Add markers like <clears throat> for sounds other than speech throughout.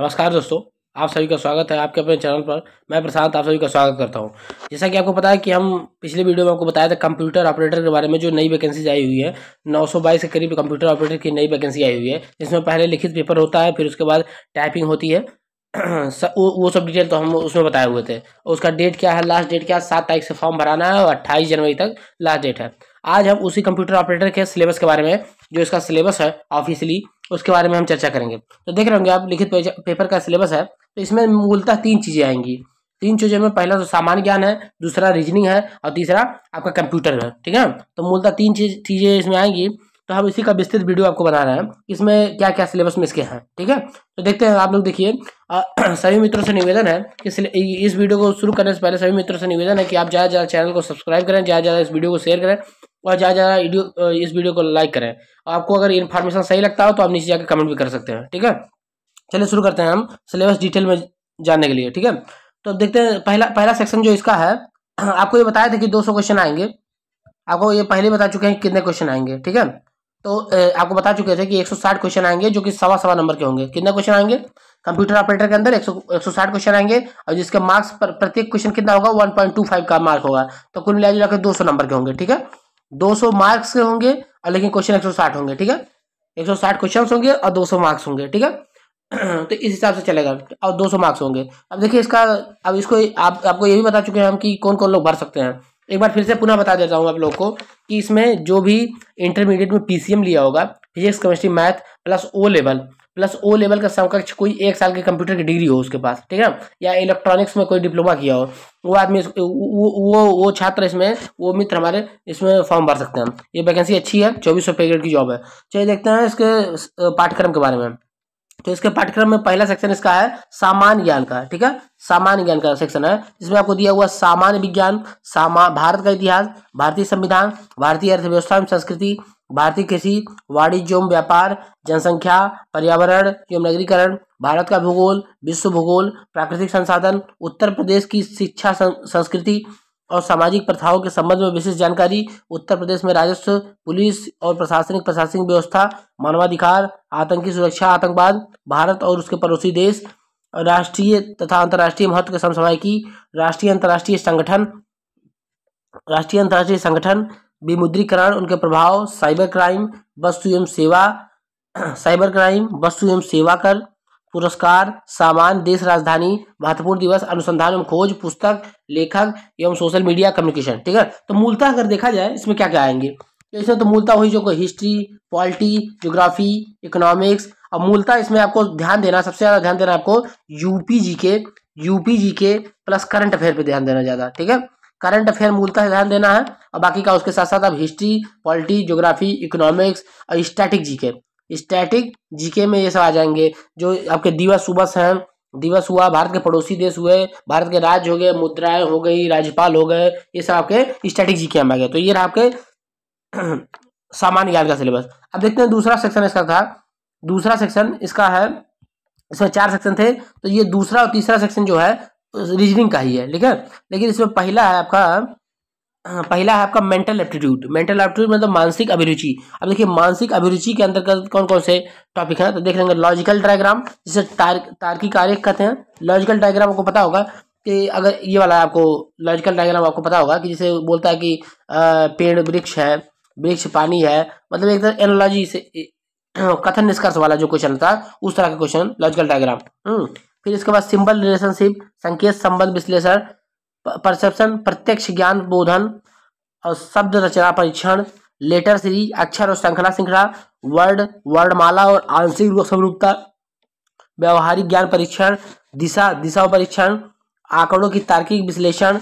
नमस्कार दोस्तों आप सभी का स्वागत है आपके अपने चैनल पर मैं प्रशांत आप सभी का स्वागत करता हूं जैसा कि आपको पता है कि हम पिछले वीडियो में आपको बताया था कंप्यूटर ऑपरेटर के बारे में जो नई वैकेंसी आई हुई है 922 के करीब कंप्यूटर ऑपरेटर की नई वैकेंसी आई हुई है जिसमें पहले लिखित पेपर होता है फिर उसके बाद टाइपिंग होती है <clears throat> वो सब डिटेल तो हम उसमें बताए हुए थे उसका डेट क्या है लास्ट डेट क्या है सात तारीख से फॉर्म भराना है और अट्ठाईस जनवरी तक लास्ट डेट है आज हम उसी कंप्यूटर ऑपरेटर के सिलेबस के बारे में जो इसका सिलेबस है ऑफिशियली उसके बारे में हम चर्चा करेंगे तो देख रहे होंगे आप लिखित पेपर का सिलेबस है तो इसमें मूलतः तीन चीज़ें आएंगी तीन चीज़ों में पहला तो सामान्य ज्ञान है दूसरा रीजनिंग है और तीसरा आपका कंप्यूटर है ठीक है तो मूलतः तीन चीज चीज़ें इसमें आएंगी तो हम इसी का विस्तृत वीडियो आपको बना रहे हैं इसमें क्या क्या सिलेबस में इसके हैं ठीक है तो देखते हैं आप लोग देखिए <clears throat> सभी मित्रों से निवेदन है कि इस वीडियो को शुरू करने से पहले सभी मित्रों से निवेदन है कि आप ज़्यादा ज़्यादा चैनल को सब्सक्राइब करें ज़्यादा ज़्यादा इस वीडियो को शेयर करें और ज़्यादा ज़्यादा वीडियो इस वीडियो को लाइक करें आपको अगर इन्फॉर्मेशन सही लगता हो तो आप नीचे जाकर कमेंट भी कर सकते हैं ठीक है चलिए शुरू करते हैं हम सिलेबस डिटेल में जानने के लिए ठीक है तो अब देखते हैं पहला पहला सेक्शन जो इसका है <clears throat> आपको ये बताया था कि 200 क्वेश्चन आएंगे आपको ये पहले बता चुके हैं कितने क्वेश्चन आएंगे ठीक है तो आपको बता चुके थे कि 160 क्वेश्चन आएंगे जो कि सवा सवा नंबर के होंगे कितने क्वेश्चन आएंगे कंप्यूटर ऑपरेटर के अंदर 100 160 क्वेश्चन आएंगे और जिसके मार्क्स प्रत्येक क्वेश्चन कितना होगा 1.25 का मार्क होगा तो कुल मिला जुला सौ नंबर के होंगे ठीक है 200 मार्क्स के होंगे और लेकिन क्वेश्चन 160 होंगे ठीक है 160 क्वेश्चंस होंगे और 200 मार्क्स होंगे ठीक है <clears throat> तो इस हिसाब से चलेगा और 200 मार्क्स होंगे अब देखिए इसका अब इसको आप आपको ये भी बता चुके हैं हम कि कौन कौन लोग भर सकते हैं एक बार फिर से पुनः बता देता हूँ आप लोग को कि इसमें जो भी इंटरमीडिएट में पी लिया होगा physics chemistry math plus O level plus O level का समकक्ष कोई एक साल के कंप्यूटर की डिग्री हो उसके पास ठीक है या इलेक्ट्रॉनिक्स में कोई डिप्लोमा किया हो वो आदमी वो वो छात्र इसमें वो मित्र हमारे इसमें फॉर्म भर सकते हैं ये वैकेंसी अच्छी है चौबीस सौ की जॉब है चलिए देखते हैं इसके पाठ्यक्रम के बारे में तो इसके पाठ्यक्रम में पहला सेक्शन इसका है सामान्य ज्ञान का ठीक है सामान्य ज्ञान का सेक्शन है जिसमें आपको दिया हुआ सामान्य विज्ञान सामा भारत का इतिहास भारतीय संविधान भारतीय अर्थव्यवस्था एवं संस्कृति भारतीय कृषि वाणिज्य एवं व्यापार जनसंख्या पर्यावरण एवं नगरीकरण भारत का भूगोल विश्व भूगोल प्राकृतिक संसाधन उत्तर प्रदेश की शिक्षा संस्कृति और सामाजिक प्रथाओं के संबंध में विशेष जानकारी उत्तर प्रदेश में राजस्व पुलिस और प्रशासनिक प्रशासनिक व्यवस्था मानवाधिकार आतंकी सुरक्षा आतंकवाद भारत और उसके पड़ोसी देश राष्ट्रीय तथा अंतर्राष्ट्रीय महत्व के समसमय की राष्ट्रीय अंतर्राष्ट्रीय संगठन राष्ट्रीय अंतर्राष्ट्रीय संगठन विमुद्रीकरण उनके प्रभाव साइबर क्राइम वस्तु एवं सेवा साइबर क्राइम वस्तु एवं सेवा कर पुरस्कार सामान देश राजधानी महत्वपूर्ण दिवस अनुसंधान एवं खोज पुस्तक लेखक एवं सोशल मीडिया कम्युनिकेशन ठीक है तो मूलतः अगर देखा जाए इसमें क्या क्या आएंगे तो इसमें तो मूलतः वही जो हिस्ट्री पॉलिटी जोग्राफी इकोनॉमिक्स और मूलतः इसमें आपको ध्यान देना सबसे ज़्यादा ध्यान देना आपको यूपी जी के यूपी जी के प्लस करंट अफेयर पे ध्यान देना ज़्यादा ठीक है करंट अफेयर मूलतः ध्यान देना है और बाकी का उसके साथ साथ अब हिस्ट्री पॉलिटी ज्योग्राफी इकोनॉमिक्स और स्टैटिक जीके स्टैटिक जीके में ये सब आ जाएंगे जो आपके दिवस उबस हैं दिवस हुआ भारत के पड़ोसी देश हुए भारत के राज्य हो गए मुद्राएं हो गई राज्यपाल हो गए ये सब आपके स्टैटिक जीके में आ गए तो ये रहा आपके <clears throat> सामान्य ज्ञान का सिलेबस अब देखते हैं दूसरा सेक्शन इसका था दूसरा सेक्शन इसका है इसमें चार सेक्शन थे तो ये दूसरा और तीसरा सेक्शन जो है रीजनिंग का ही है ठीक है लेकिन इसमें पहला है आपका हाँ, पहला है आपका मेंटल एप्टीट्यूड मेंटल एप्टीट्यूड मतलब मानसिक अभिरुचि अब देखिए मानसिक अभिरुचि के अंतर्गत कौन कौन से टॉपिक हैं तो देख लेंगे लॉजिकल डायग्राम जिसे तार तार्किक कार्य कहते हैं लॉजिकल डायग्राम आपको पता होगा कि अगर ये वाला आपको लॉजिकल डायग्राम आपको पता होगा कि जैसे बोलता है कि पेड़ वृक्ष है वृक्ष पानी है मतलब एक तरह एनोलॉजी से कथन निष्कर्ष वाला जो क्वेश्चन था उस तरह का क्वेश्चन लॉजिकल डायग्राम फिर इसके बाद सिंबल रिलेशनशिप संकेत संबंध विश्लेषण परसेप्शन प्रत्यक्ष ज्ञान बोधन और शब्द रचना परीक्षण लेटर सीरीज अक्षर और श्रृंखला श्रृंखला वर्ड वर्णमाला और आंशिक रूप स्वरूपता व्यवहारिक ज्ञान परीक्षण दिशा दिशा परीक्षण आंकड़ों की तार्किक विश्लेषण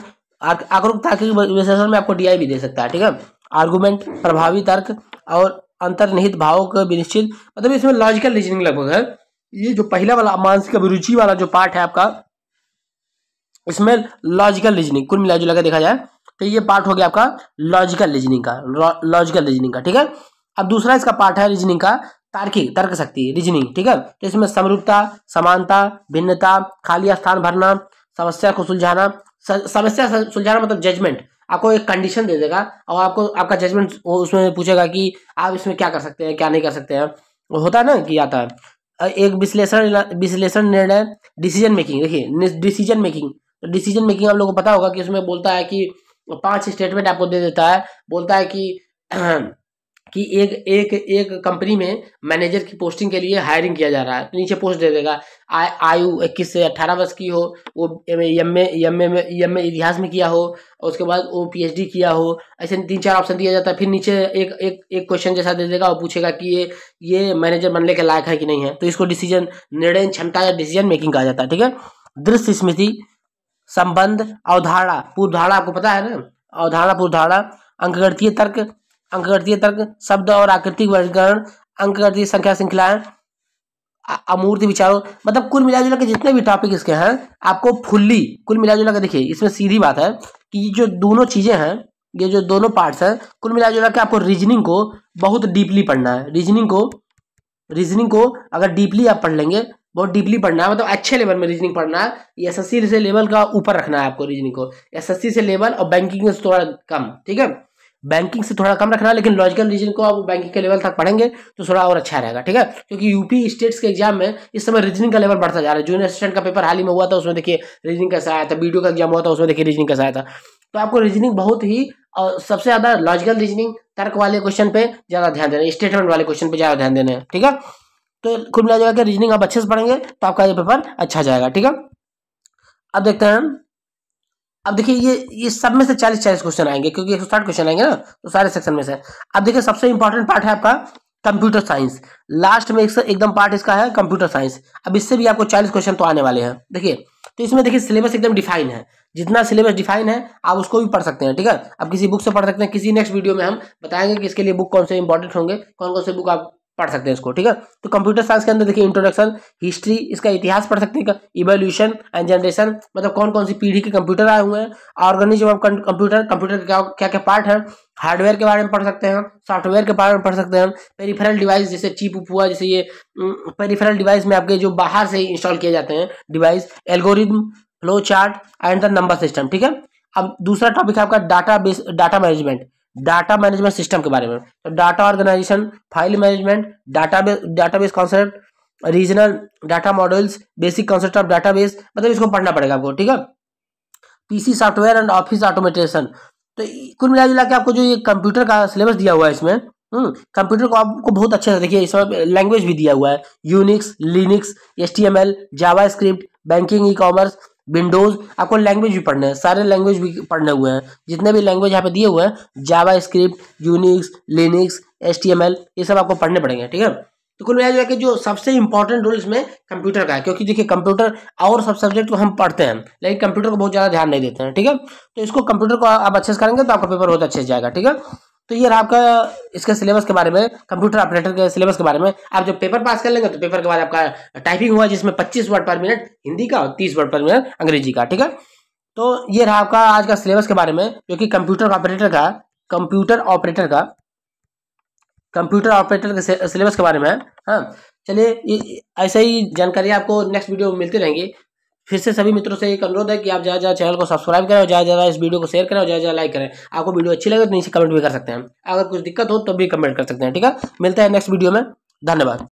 आंकड़ों की तार्किक विश्लेषण में आपको डीआई भी दे सकता है ठीक है आर्गुमेंट प्रभावी तर्क और अंतर्निहित भावों को विनिश्चित मतलब इसमें लॉजिकल रीजनिंग लगभग है ये जो पहला वाला मानसिक अभिरुचि वाला जो पार्ट है आपका इसमें लॉजिकल रीजनिंग कुल मिला जुला देखा जाए तो ये पार्ट हो गया आपका लॉजिकल रीजनिंग का लॉजिकल रीजनिंग का ठीक है अब दूसरा इसका पार्ट है रीजनिंग का तार्किक तर्क शक्ति रीजनिंग ठीक है तो इसमें समरूपता समानता भिन्नता खाली स्थान भरना समस्या को सुलझाना समस्या सुलझाना मतलब जजमेंट आपको एक कंडीशन दे देगा और आपको आपका जजमेंट उसमें पूछेगा कि आप इसमें क्या कर सकते हैं क्या नहीं कर सकते हैं होता है ना कि आता है एक विश्लेषण विश्लेषण निर्णय डिसीजन मेकिंग देखिए डिसीजन मेकिंग डिसीजन मेकिंग आप लोगों को पता होगा कि उसमें बोलता है कि पांच स्टेटमेंट आपको दे देता है बोलता है कि <clears throat> कि एक एक एक कंपनी में मैनेजर की पोस्टिंग के लिए हायरिंग किया जा रहा है तो नीचे पोस्ट दे देगा आ, आयु इक्कीस से अट्ठारह वर्ष की हो वो M A M M A इतिहास में किया हो और उसके बाद वो पीएचडी किया हो ऐसे तीन चार ऑप्शन दिया जाता है फिर नीचे एक एक एक क्वेश्चन जैसा दे देगा और पूछेगा कि ये ये मैनेजर बनने के लायक है कि नहीं है तो इसको डिसीजन निर्णय क्षमता या डिसीजन मेकिंग कहा जाता है ठीक है दृश्य स्मृति संबंध अवधारणा पूर्वधारणा आपको पता है ना अवधारणा पूर्वधारणा अंकगणतीय तर्क अंकगणतीय तर्क शब्द और आकृतिक वर्गीकरण अंकगणतीय संख्या श्रृंखलाएं अमूर्त विचारों मतलब कुल मिला जुला के जितने भी टॉपिक इसके हैं आपको फुल्ली कुल मिला जुला के देखिए इसमें सीधी बात है कि जो दोनों चीज़ें हैं ये जो दोनों पार्ट्स हैं कुल मिला जुला के आपको रीजनिंग को बहुत डीपली पढ़ना है रीजनिंग को रीजनिंग को अगर डीपली आप पढ़ लेंगे बहुत डीपली पढ़ना है मतलब अच्छे लेवल में रीजनिंग पढ़ना है एस एस से लेवल का ऊपर रखना है आपको रीजनिंग को एस से लेवल और बैंकिंग से थोड़ा कम ठीक है बैंकिंग से थोड़ा कम रखना लेकिन लॉजिकल रीजन को आप बैंकिंग के लेवल तक पढ़ेंगे तो थोड़ा और अच्छा रहेगा ठीक है क्योंकि यूपी स्टेट्स के एग्जाम में इस समय रीजनिंग का लेवल बढ़ता जा रहा है जूनियर असिस्टेंट का पेपर हाल ही में हुआ था उसमें देखिए रीजनिंग कैसा आया था बीडीओ का एग्जाम हुआ था उसमें देखिए रीजनिंग कैसा आया था तो आपको रीजनिंग बहुत ही और सबसे ज्यादा लॉजिकल रीजनिंग तर्क वाले क्वेश्चन पे ज्यादा ध्यान देना स्टेटमेंट वाले क्वेश्चन पे ज्यादा ध्यान देना है ठीक है तो कुल मिला जाएगा कि रीजनिंग आप अच्छे से पढ़ेंगे तो आपका ये पेपर अच्छा जाएगा ठीक है अब देखते हैं अब देखिए ये ये सब में से चालीस चालीस क्वेश्चन आएंगे क्योंकि एक सौ साठ क्वेश्चन आएंगे ना तो सारे सेक्शन में से अब देखिए सबसे इंपॉर्टेंट पार्ट है आपका कंप्यूटर साइंस लास्ट में एक एकदम पार्ट इसका है कंप्यूटर साइंस अब इससे भी आपको चालीस क्वेश्चन तो आने वाले हैं देखिए तो इसमें देखिए सिलेबस एकदम डिफाइन है जितना सिलेबस डिफाइन है आप उसको भी पढ़ सकते हैं ठीक है अब किसी बुक से पढ़ सकते हैं किसी नेक्स्ट वीडियो में हम बताएंगे कि इसके लिए बुक कौन से इंपॉर्टेंट होंगे कौन कौन से बुक आप पढ़ सकते हैं इसको ठीक है तो कंप्यूटर साइंस के अंदर देखिए इंट्रोडक्शन हिस्ट्री इसका इतिहास पढ़ सकते हैं इवोल्यूशन एंड जनरेशन मतलब कौन कौन सी पीढ़ी के कंप्यूटर आए हुए हैं ऑर्गेनिज्म ऑफ कंप्यूटर कंप्यूटर के क्या क्या क्या पार्ट है हार्डवेयर के बारे में पढ़ सकते हैं सॉफ्टवेयर के बारे में पढ़ सकते हैं पेरीफेरल डिवाइस जैसे चिप उप हुआ जैसे ये पेरीफेरल डिवाइस में आपके जो बाहर से इंस्टॉल किए जाते हैं device algorithm flow chart and the number system ठीक है अब दूसरा टॉपिक है आपका data base data management data management system के बारे में तो data organization file management data database concept relational data models basic concept of database मतलब इसको पढ़ना पड़ेगा आपको ठीक है PC software and office automation तो कुल मिला जुला के आपको जो ये कंप्यूटर का सिलेबस दिया हुआ है इसमें कंप्यूटर हम्म, को आपको बहुत अच्छे से देखिए इसमें लैंग्वेज भी दिया हुआ है Unix Linux S T M L Java script banking e commerce Windows आपको लैंग्वेज भी पढ़ने हैं सारे लैंग्वेज भी पढ़ने हुए हैं जितने भी लैंग्वेज यहाँ पे दिए हुए हैं Java script Unix Linux S ये सब आपको पढ़ने पड़ेंगे ठीक है तो कुल मिला कि जो सबसे इंपॉर्टेंट रोल इसमें कंप्यूटर का है क्योंकि देखिए कंप्यूटर और सब सब्जेक्ट को हम पढ़ते हैं लेकिन कंप्यूटर को बहुत ज़्यादा ध्यान नहीं देते हैं ठीक है तो इसको कंप्यूटर को आप अच्छे से करेंगे तो आपका पेपर बहुत अच्छे से जाएगा ठीक है तो ये रहा आपका इसके सिलेबस के बारे में कंप्यूटर ऑपरेटर के सिलेबस के बारे में आप जब पेपर पास कर लेंगे तो पेपर के बाद आपका टाइपिंग हुआ जिसमें 25 वर्ड पर मिनट हिंदी का और 30 वर्ड पर मिनट अंग्रेजी का ठीक है तो ये रहा आपका आज का सिलेबस के बारे में जो कि कंप्यूटर ऑपरेटर का कंप्यूटर ऑपरेटर का कंप्यूटर ऑपरेटर के सिलेबस के बारे में हाँ चलिए ऐसे ही जानकारी आपको नेक्स्ट वीडियो में मिलती रहेंगी फिर से सभी मित्रों से एक अनुरोध है कि आप ज़्यादा ज़्यादा चैनल को सब्सक्राइब करें और ज़्यादा ज़्यादा इस वीडियो को शेयर करें और ज़्यादा ज़्यादा लाइक करें आपको वीडियो अच्छी लगे तो नीचे कमेंट भी कर सकते हैं अगर कुछ दिक्कत हो तो भी कमेंट कर सकते हैं ठीक है मिलता है नेक्स्ट वीडियो में धन्यवाद